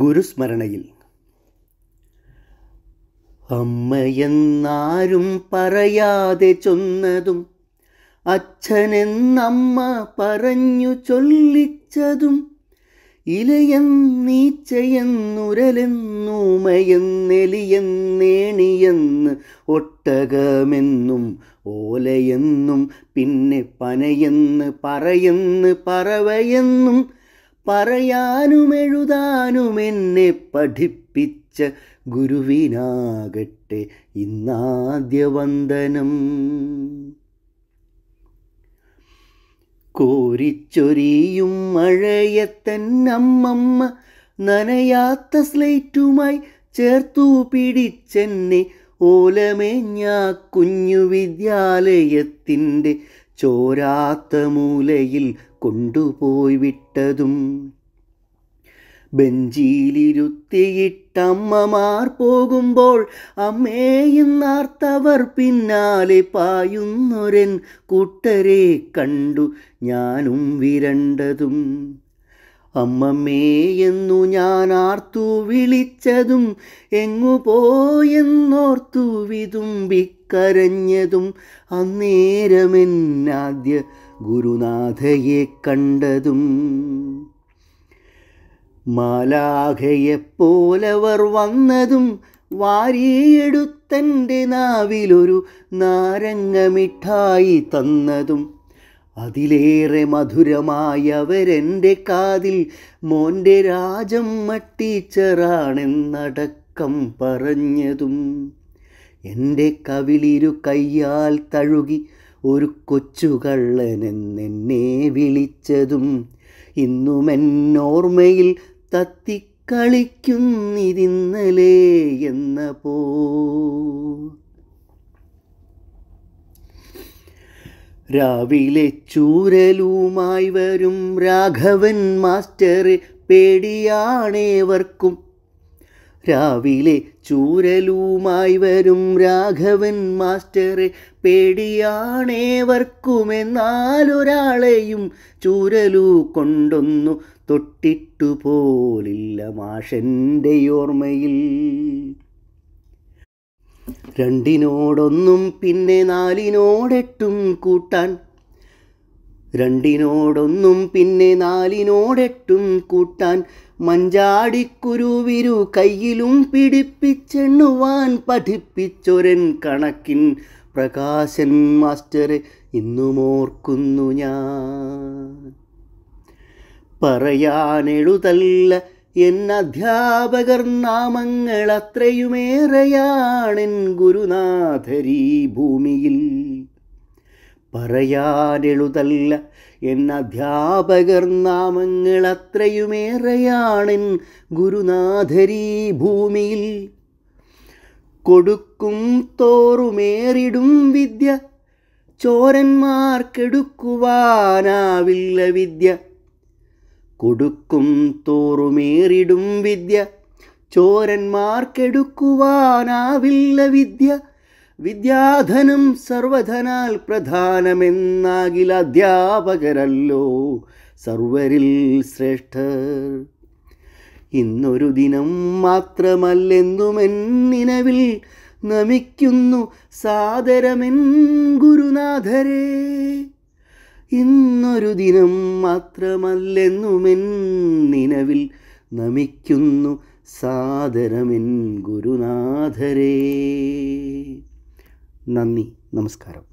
ഗുരുസ്മരണയിൽ അമ്മയെന്നാരും പറയാതെ ചൊന്നതും അച്ഛനെന്നമ്മ പറഞ്ഞു ചൊല്ലിച്ചതും ഇലയെന്നീച്ചയെന്നുരലെന്നൂമയെന്നെലിയെന്നേണിയെന്ന് ഒട്ടകമെന്നും ഓലയെന്നും പിന്നെ പനയെന്ന് പറയെന്ന് പറവയെന്നും എന്നെ പഠിപ്പിച്ച ഗുരുവിനാകട്ടെ ഇന്നാദ്യ വന്ദനം കോരിച്ചൊരിയും അമ്മമ്മ നനയാത്ത സ്ലേറ്റുമായി ചേർത്തു പിടിച്ചെന്നെ ഓലമേഞ്ഞ കുഞ്ഞു വിദ്യാലയത്തിൻ്റെ ചോരാത്ത മൂലയിൽ കൊണ്ടുപോയി വിട്ടതും ബെഞ്ചിയിലിരുത്തിയിട്ടമ്മമാർ പോകുമ്പോൾ അമ്മേയെന്നാർത്തവർ പിന്നാലെ പായുന്നൊരൻ കൂട്ടരെ കണ്ടു ഞാനും വിരണ്ടതും അമ്മമ്മേയെന്നു ഞാൻ ആർത്തു വിളിച്ചതും എങ്ങു പോയെന്നോർത്തു വിതുമ്പിക്കരഞ്ഞതും അന്നേരമെന്നാദ്യ ഗുരുനാഥയെ കണ്ടതും മാലാഖയെപ്പോലവർ വന്നതും വാരിയെടുത്തൻ്റെ നാവിലൊരു നാരങ്ങമിഠായി തന്നതും അതിലേറെ മധുരമായവരെൻ്റെ കാതിൽ മോൻ്റെ രാജം ടീച്ചറാണെന്നടക്കം പറഞ്ഞതും എൻ്റെ കവിളിരു കയ്യാൽ തഴുകി ഒരു കൊച്ചു കള്ളനെന്നെ വിളിച്ചതും ഇന്നുമെന്നോർമ്മയിൽ തത്തിക്കളിക്കുന്നിരിന്നലേ എന്ന പോ രാവിലെ ചൂരലുമായി വരും രാഘവൻ മാസ്റ്ററെ പേടിയാണേവർക്കും രാവിലെ ചൂരലുമായി വരും രാഘവൻ മാസ്റ്ററെ പേടിയാണേവർക്കുമെന്നാലൊരാളെയും ചൂരലു കൊണ്ടൊന്നു തൊട്ടിട്ടു പോലില്ല മാഷൻ്റെ ഓർമ്മയിൽ രണ്ടിനോടൊന്നും പിന്നെ നാലിനോടെട്ടും കൂട്ടാൻ രണ്ടിനോടൊന്നും പിന്നെ നാലിനോടെട്ടും കൂട്ടാൻ മഞ്ചാടിക്കുരുവിരു കയ്യിലും പിടിപ്പിച്ചെണ്ണുവാൻ പഠിപ്പിച്ചൊരൻ കണക്കിൻ പ്രകാശൻ മാസ്റ്ററെ ഇന്നുമോർക്കുന്നു ഞാൻ പറയാനെഴുതല്ല എൻ അധ്യാപകർ നാമങ്ങൾ അത്രയുമേറെയാണെൻ ഗുരുനാഥരീ ഭൂമിയിൽ പറയാനെഴുതല്ല നാമങ്ങൾ നാമങ്ങളത്രയുമേറെയാണെൻ ഗുരുനാഥരീ ഭൂമിയിൽ കൊടുക്കും തോറുമേറിടും വിദ്യ ചോരന്മാർക്കെടുക്കുവാനാവില്ല വിദ്യ കൊടുക്കും തോറുമേറിടും വിദ്യ ചോരന്മാർക്കെടുക്കുവാനാവില്ല വിദ്യ വിദ്യാധനം സർവധനാൽ പ്രധാനമെന്നാകിൽ അധ്യാപകരല്ലോ സർവരിൽ ശ്രേഷ്ഠർ ഇന്നൊരു ദിനം മാത്രമല്ലെന്നുമെന്നിനവിൽ നമിക്കുന്നു സാദരമെൻ ഗുരുനാഥരേ ഇന്നൊരു ദിനം മാത്രമല്ലെന്നുമെന്നിനവിൽ നമിക്കുന്നു സാദരമെൻ ഗുരുനാഥരേ നന്ദി നമസ്കാരം